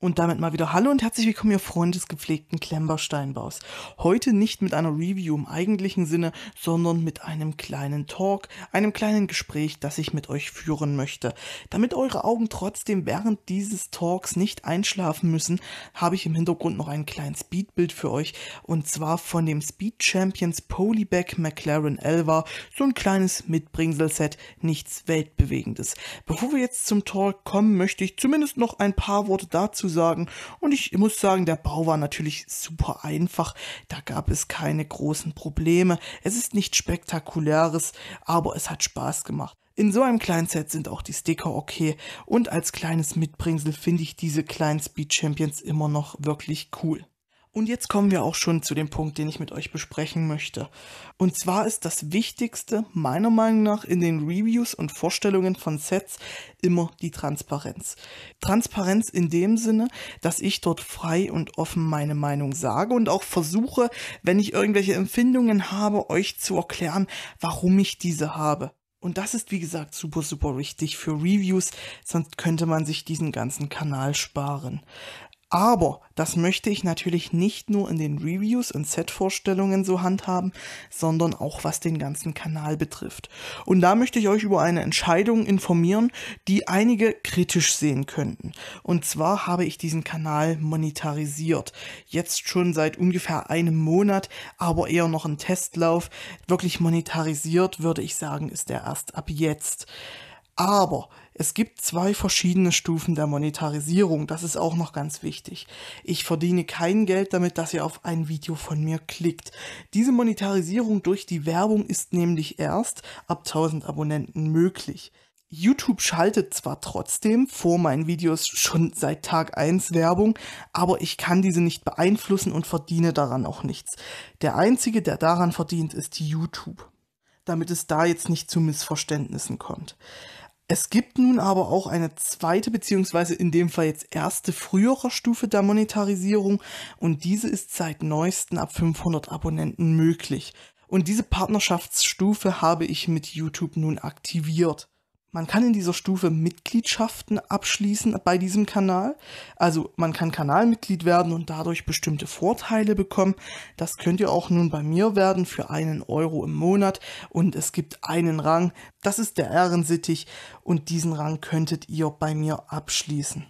Und damit mal wieder Hallo und herzlich willkommen, ihr Freunde des gepflegten klemmbaustein Heute nicht mit einer Review im eigentlichen Sinne, sondern mit einem kleinen Talk, einem kleinen Gespräch, das ich mit euch führen möchte. Damit eure Augen trotzdem während dieses Talks nicht einschlafen müssen, habe ich im Hintergrund noch ein kleines Speedbild für euch. Und zwar von dem Speed Champions Polyback McLaren Elva. So ein kleines Mitbringselset, nichts Weltbewegendes. Bevor wir jetzt zum Talk kommen, möchte ich zumindest noch ein paar Worte dazu zu sagen. Und ich muss sagen, der Bau war natürlich super einfach. Da gab es keine großen Probleme. Es ist nichts Spektakuläres, aber es hat Spaß gemacht. In so einem kleinen Set sind auch die Sticker okay und als kleines Mitbringsel finde ich diese kleinen Speed Champions immer noch wirklich cool. Und jetzt kommen wir auch schon zu dem Punkt, den ich mit euch besprechen möchte. Und zwar ist das Wichtigste meiner Meinung nach in den Reviews und Vorstellungen von Sets immer die Transparenz. Transparenz in dem Sinne, dass ich dort frei und offen meine Meinung sage und auch versuche, wenn ich irgendwelche Empfindungen habe, euch zu erklären, warum ich diese habe. Und das ist, wie gesagt, super, super wichtig für Reviews, sonst könnte man sich diesen ganzen Kanal sparen. Aber das möchte ich natürlich nicht nur in den Reviews und Set-Vorstellungen so handhaben, sondern auch was den ganzen Kanal betrifft. Und da möchte ich euch über eine Entscheidung informieren, die einige kritisch sehen könnten. Und zwar habe ich diesen Kanal monetarisiert. Jetzt schon seit ungefähr einem Monat, aber eher noch ein Testlauf. Wirklich monetarisiert würde ich sagen, ist der erst ab jetzt. Aber es gibt zwei verschiedene Stufen der Monetarisierung, das ist auch noch ganz wichtig. Ich verdiene kein Geld damit, dass ihr auf ein Video von mir klickt. Diese Monetarisierung durch die Werbung ist nämlich erst ab 1000 Abonnenten möglich. YouTube schaltet zwar trotzdem vor meinen Videos schon seit Tag 1 Werbung, aber ich kann diese nicht beeinflussen und verdiene daran auch nichts. Der einzige, der daran verdient, ist YouTube, damit es da jetzt nicht zu Missverständnissen kommt. Es gibt nun aber auch eine zweite, beziehungsweise in dem Fall jetzt erste frühere Stufe der Monetarisierung und diese ist seit neuesten ab 500 Abonnenten möglich. Und diese Partnerschaftsstufe habe ich mit YouTube nun aktiviert man kann in dieser Stufe Mitgliedschaften abschließen bei diesem Kanal. Also man kann Kanalmitglied werden und dadurch bestimmte Vorteile bekommen. Das könnt ihr auch nun bei mir werden für einen Euro im Monat und es gibt einen Rang, das ist der Ehrensittich und diesen Rang könntet ihr bei mir abschließen.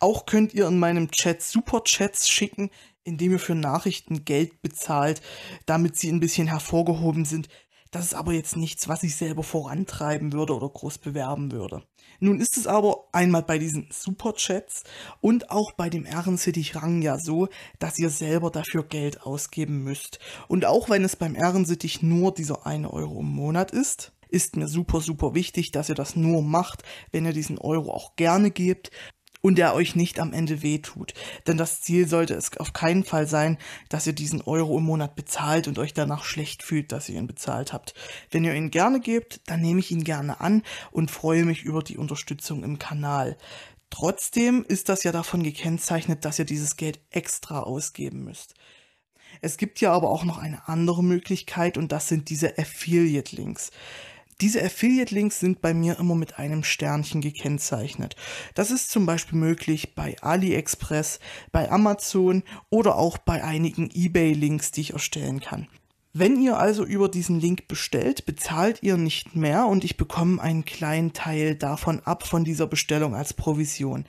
Auch könnt ihr in meinem Chat Superchats schicken, indem ihr für Nachrichten Geld bezahlt, damit sie ein bisschen hervorgehoben sind, das ist aber jetzt nichts, was ich selber vorantreiben würde oder groß bewerben würde. Nun ist es aber einmal bei diesen Superchats und auch bei dem Ehrensittich Rang ja so, dass ihr selber dafür Geld ausgeben müsst. Und auch wenn es beim Ehrensittich nur dieser 1 Euro im Monat ist, ist mir super, super wichtig, dass ihr das nur macht, wenn ihr diesen Euro auch gerne gebt und der euch nicht am Ende wehtut. Denn das Ziel sollte es auf keinen Fall sein, dass ihr diesen Euro im Monat bezahlt und euch danach schlecht fühlt, dass ihr ihn bezahlt habt. Wenn ihr ihn gerne gebt, dann nehme ich ihn gerne an und freue mich über die Unterstützung im Kanal. Trotzdem ist das ja davon gekennzeichnet, dass ihr dieses Geld extra ausgeben müsst. Es gibt ja aber auch noch eine andere Möglichkeit und das sind diese Affiliate-Links. Diese Affiliate-Links sind bei mir immer mit einem Sternchen gekennzeichnet. Das ist zum Beispiel möglich bei AliExpress, bei Amazon oder auch bei einigen eBay-Links, die ich erstellen kann. Wenn ihr also über diesen Link bestellt, bezahlt ihr nicht mehr und ich bekomme einen kleinen Teil davon ab von dieser Bestellung als Provision.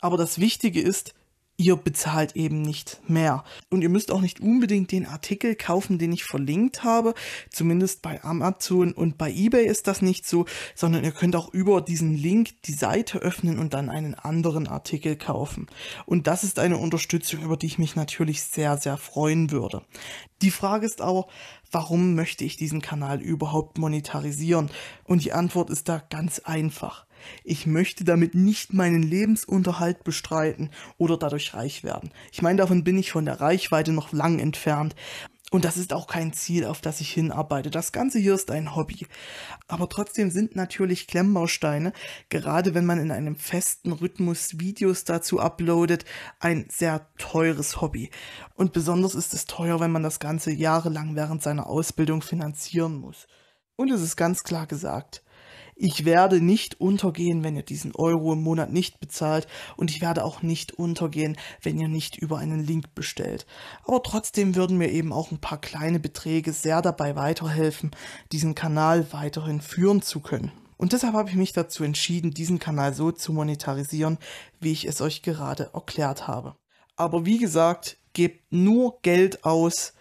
Aber das Wichtige ist, ihr bezahlt eben nicht mehr. Und ihr müsst auch nicht unbedingt den Artikel kaufen, den ich verlinkt habe. Zumindest bei Amazon und bei eBay ist das nicht so, sondern ihr könnt auch über diesen Link die Seite öffnen und dann einen anderen Artikel kaufen. Und das ist eine Unterstützung, über die ich mich natürlich sehr, sehr freuen würde. Die Frage ist aber, warum möchte ich diesen Kanal überhaupt monetarisieren? Und die Antwort ist da ganz einfach. Ich möchte damit nicht meinen Lebensunterhalt bestreiten oder dadurch reich werden. Ich meine, davon bin ich von der Reichweite noch lang entfernt. Und das ist auch kein Ziel, auf das ich hinarbeite. Das Ganze hier ist ein Hobby. Aber trotzdem sind natürlich Klemmbausteine, gerade wenn man in einem festen Rhythmus Videos dazu uploadet, ein sehr teures Hobby. Und besonders ist es teuer, wenn man das Ganze jahrelang während seiner Ausbildung finanzieren muss. Und es ist ganz klar gesagt, ich werde nicht untergehen, wenn ihr diesen Euro im Monat nicht bezahlt und ich werde auch nicht untergehen, wenn ihr nicht über einen Link bestellt. Aber trotzdem würden mir eben auch ein paar kleine Beträge sehr dabei weiterhelfen, diesen Kanal weiterhin führen zu können. Und deshalb habe ich mich dazu entschieden, diesen Kanal so zu monetarisieren, wie ich es euch gerade erklärt habe. Aber wie gesagt, gebt nur Geld aus,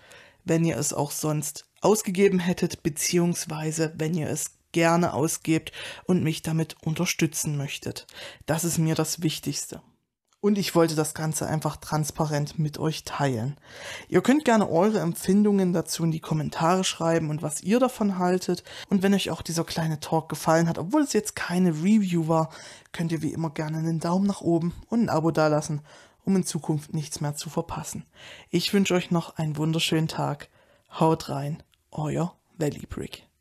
wenn ihr es auch sonst ausgegeben hättet, beziehungsweise wenn ihr es gerne ausgebt und mich damit unterstützen möchtet. Das ist mir das Wichtigste. Und ich wollte das Ganze einfach transparent mit euch teilen. Ihr könnt gerne eure Empfindungen dazu in die Kommentare schreiben und was ihr davon haltet. Und wenn euch auch dieser kleine Talk gefallen hat, obwohl es jetzt keine Review war, könnt ihr wie immer gerne einen Daumen nach oben und ein Abo dalassen, um in Zukunft nichts mehr zu verpassen. Ich wünsche euch noch einen wunderschönen Tag. Haut rein, euer Valley Brick.